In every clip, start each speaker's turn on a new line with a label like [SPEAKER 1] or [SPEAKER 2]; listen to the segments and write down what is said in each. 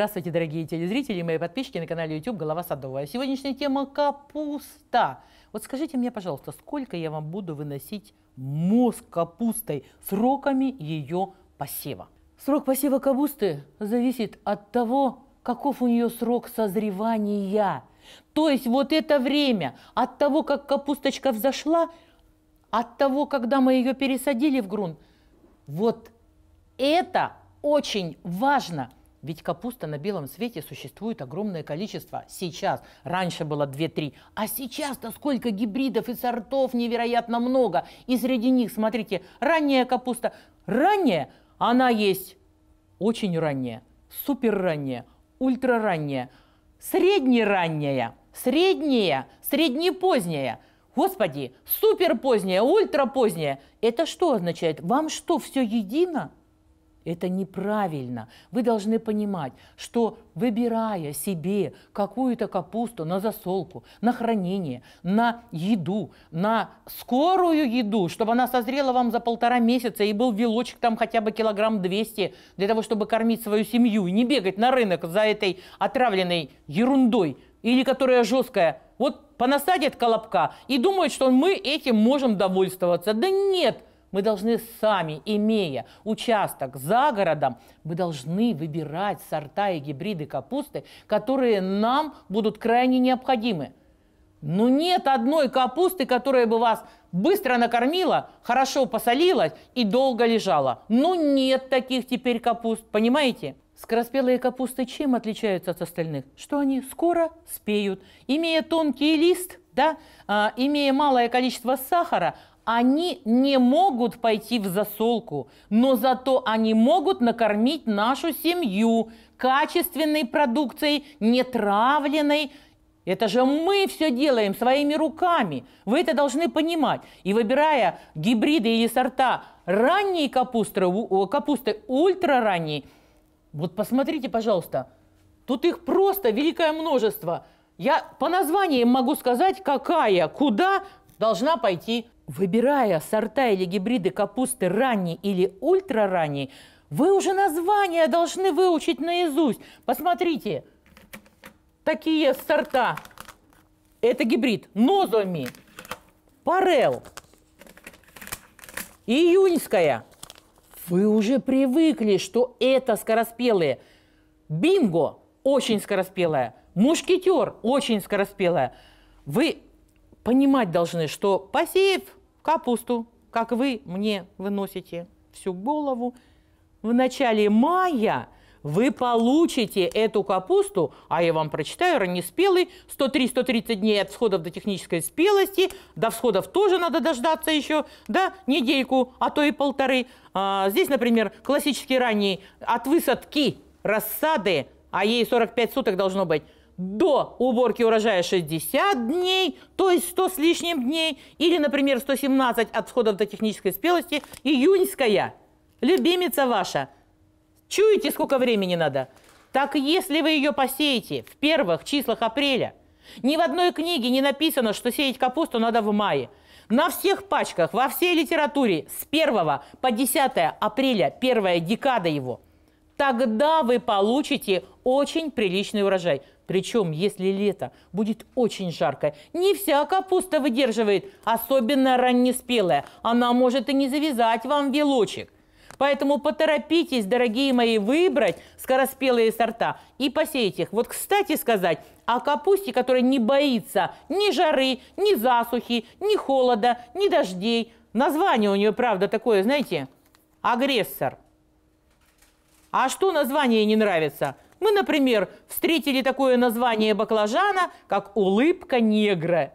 [SPEAKER 1] Здравствуйте, дорогие телезрители и мои подписчики на канале YouTube «Голова Садовая». А сегодняшняя тема – капуста. Вот скажите мне, пожалуйста, сколько я вам буду выносить мозг капустой сроками ее посева? Срок посева капусты зависит от того, каков у нее срок созревания. То есть вот это время от того, как капусточка взошла, от того, когда мы ее пересадили в грунт, вот это очень важно – ведь капуста на белом свете существует огромное количество сейчас. Раньше было 2-3. А сейчас-то сколько гибридов и сортов невероятно много. И среди них, смотрите, ранняя капуста. Ранняя, она есть очень ранняя, супер ранняя, ультра ранняя, среднеранняя, средняя, среднепоздняя – Господи, супер позднее, ультра позднее. Это что означает? Вам что, все едино? Это неправильно. Вы должны понимать, что выбирая себе какую-то капусту на засолку, на хранение, на еду, на скорую еду, чтобы она созрела вам за полтора месяца и был вилочек там хотя бы килограмм 200 для того, чтобы кормить свою семью и не бегать на рынок за этой отравленной ерундой или которая жесткая. Вот понасадит колобка и думает, что мы этим можем довольствоваться. Да нет – мы должны сами, имея участок за городом, мы должны выбирать сорта и гибриды капусты, которые нам будут крайне необходимы. Но нет одной капусты, которая бы вас быстро накормила, хорошо посолилась и долго лежала. Ну нет таких теперь капуст, понимаете? Скороспелые капусты чем отличаются от остальных? Что они скоро спеют. Имея тонкий лист, да, а, имея малое количество сахара, они не могут пойти в засолку, но зато они могут накормить нашу семью качественной продукцией, нетравленной. Это же мы все делаем своими руками. Вы это должны понимать. И выбирая гибриды или сорта ранней капусты, капусты ультраранней, вот посмотрите, пожалуйста, тут их просто великое множество. Я по названиям могу сказать, какая, куда должна пойти Выбирая сорта или гибриды капусты ранней или ультраранней, вы уже названия должны выучить наизусть. Посмотрите, такие сорта. Это гибрид Нозоми, Парел, Июньская. Вы уже привыкли, что это скороспелые. Бинго очень скороспелая, мушкетер очень скороспелая. Вы понимать должны, что посев – капусту, как вы мне выносите всю голову. В начале мая вы получите эту капусту, а я вам прочитаю, раннеспелый, 103-130 дней от всходов до технической спелости, до всходов тоже надо дождаться еще, да, недельку, а то и полторы. А, здесь, например, классический ранний от высадки рассады, а ей 45 суток должно быть, до уборки урожая 60 дней, то есть 100 с лишним дней, или, например, 117 от сходов до технической спелости, июньская, любимица ваша. Чуете, сколько времени надо? Так если вы ее посеете в первых числах апреля, ни в одной книге не написано, что сеять капусту надо в мае. На всех пачках, во всей литературе с 1 по 10 апреля, первая декада его, тогда вы получите очень приличный урожай – причем, если лето будет очень жаркое, не вся капуста выдерживает, особенно раннеспелая. Она может и не завязать вам вилочек. Поэтому поторопитесь, дорогие мои, выбрать скороспелые сорта и посеять их. Вот, кстати сказать, о капусте, которая не боится ни жары, ни засухи, ни холода, ни дождей. Название у нее, правда, такое, знаете, агрессор. А что название не нравится – мы, например, встретили такое название баклажана, как «улыбка негра».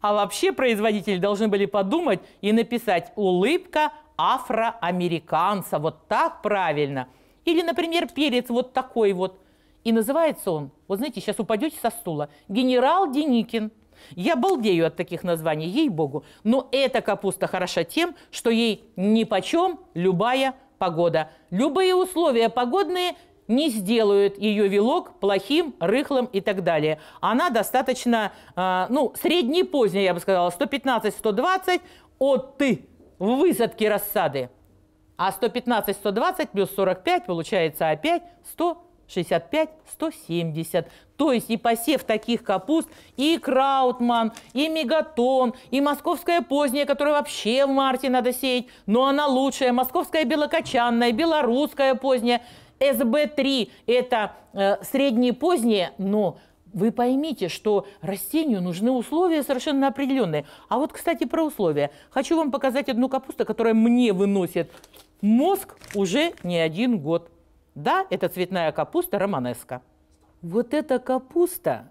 [SPEAKER 1] А вообще производители должны были подумать и написать «улыбка афроамериканца». Вот так правильно. Или, например, перец вот такой вот. И называется он, вот знаете, сейчас упадете со стула, «Генерал Деникин». Я балдею от таких названий, ей-богу. Но эта капуста хороша тем, что ей нипочем любая погода. Любые условия погодные не сделают ее вилок плохим, рыхлым и так далее. Она достаточно, а, ну, средней поздняя, я бы сказала, 115-120 от ты в высадке рассады. А 115-120 плюс 45 получается опять 165 170 То есть и посев таких капуст, и Краутман, и Мегатон, и Московская поздняя, которую вообще в марте надо сеять, но она лучшая, Московская белокочанная, Белорусская поздняя – СБ3 – это э, средние поздние, но вы поймите, что растению нужны условия совершенно определенные. А вот, кстати, про условия. Хочу вам показать одну капусту, которая мне выносит мозг уже не один год. Да, это цветная капуста романеска. Вот эта капуста,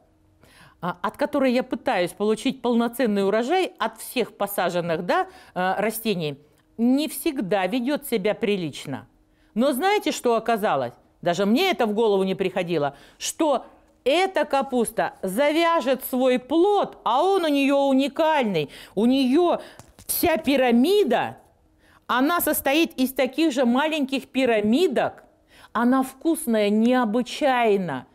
[SPEAKER 1] а, от которой я пытаюсь получить полноценный урожай от всех посаженных да, э, растений, не всегда ведет себя прилично – но знаете, что оказалось? Даже мне это в голову не приходило, что эта капуста завяжет свой плод, а он у нее уникальный. У нее вся пирамида, она состоит из таких же маленьких пирамидок. Она вкусная необычайно,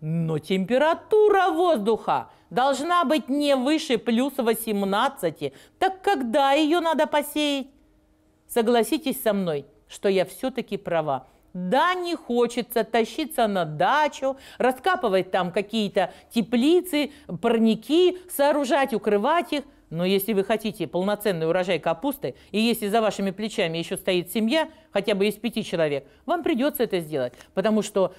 [SPEAKER 1] но температура воздуха должна быть не выше плюс 18. Так когда ее надо посеять? Согласитесь со мной – что я все-таки права. Да, не хочется тащиться на дачу, раскапывать там какие-то теплицы, парники, сооружать, укрывать их. Но если вы хотите полноценный урожай капусты, и если за вашими плечами еще стоит семья, хотя бы из пяти человек, вам придется это сделать, потому что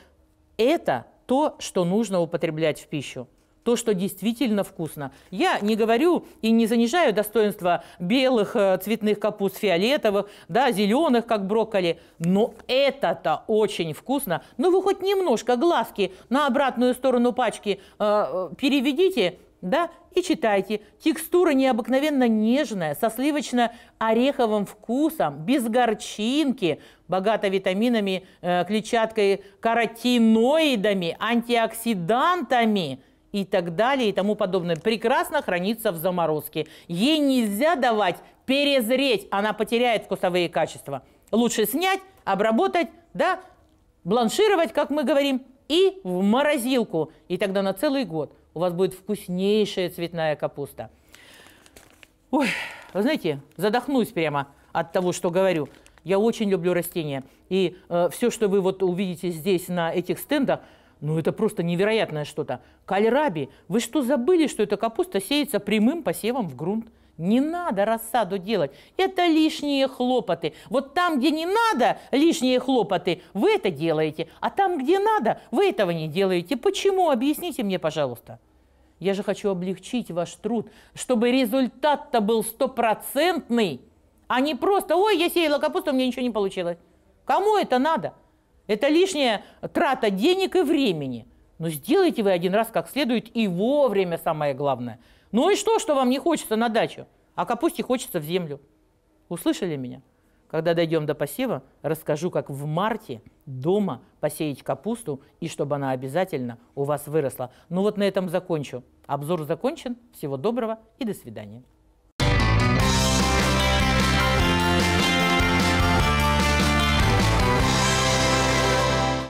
[SPEAKER 1] это то, что нужно употреблять в пищу то, что действительно вкусно. Я не говорю и не занижаю достоинства белых э, цветных капуст, фиолетовых, да, зеленых, как брокколи, но это-то очень вкусно. Ну вы хоть немножко глазки на обратную сторону пачки э, э переведите, да, и читайте. Текстура необыкновенно нежная, со сливочно-ореховым вкусом, без горчинки, богата витаминами, э, клетчаткой, каротиноидами, антиоксидантами – и так далее и тому подобное, прекрасно хранится в заморозке. Ей нельзя давать перезреть, она потеряет вкусовые качества. Лучше снять, обработать, да, бланшировать, как мы говорим, и в морозилку. И тогда на целый год у вас будет вкуснейшая цветная капуста. Ой, вы знаете, задохнусь прямо от того, что говорю. Я очень люблю растения. И э, все, что вы вот увидите здесь на этих стендах – ну, это просто невероятное что-то. Кальраби, вы что, забыли, что эта капуста сеется прямым посевом в грунт? Не надо рассаду делать. Это лишние хлопоты. Вот там, где не надо лишние хлопоты, вы это делаете. А там, где надо, вы этого не делаете. Почему? Объясните мне, пожалуйста. Я же хочу облегчить ваш труд, чтобы результат-то был стопроцентный, а не просто «Ой, я сеяла капусту, у меня ничего не получилось». Кому это надо? Это лишняя трата денег и времени. Но сделайте вы один раз как следует и вовремя самое главное. Ну и что, что вам не хочется на дачу? А капусте хочется в землю. Услышали меня? Когда дойдем до посева, расскажу, как в марте дома посеять капусту и чтобы она обязательно у вас выросла. Ну вот на этом закончу. Обзор закончен. Всего доброго и до свидания.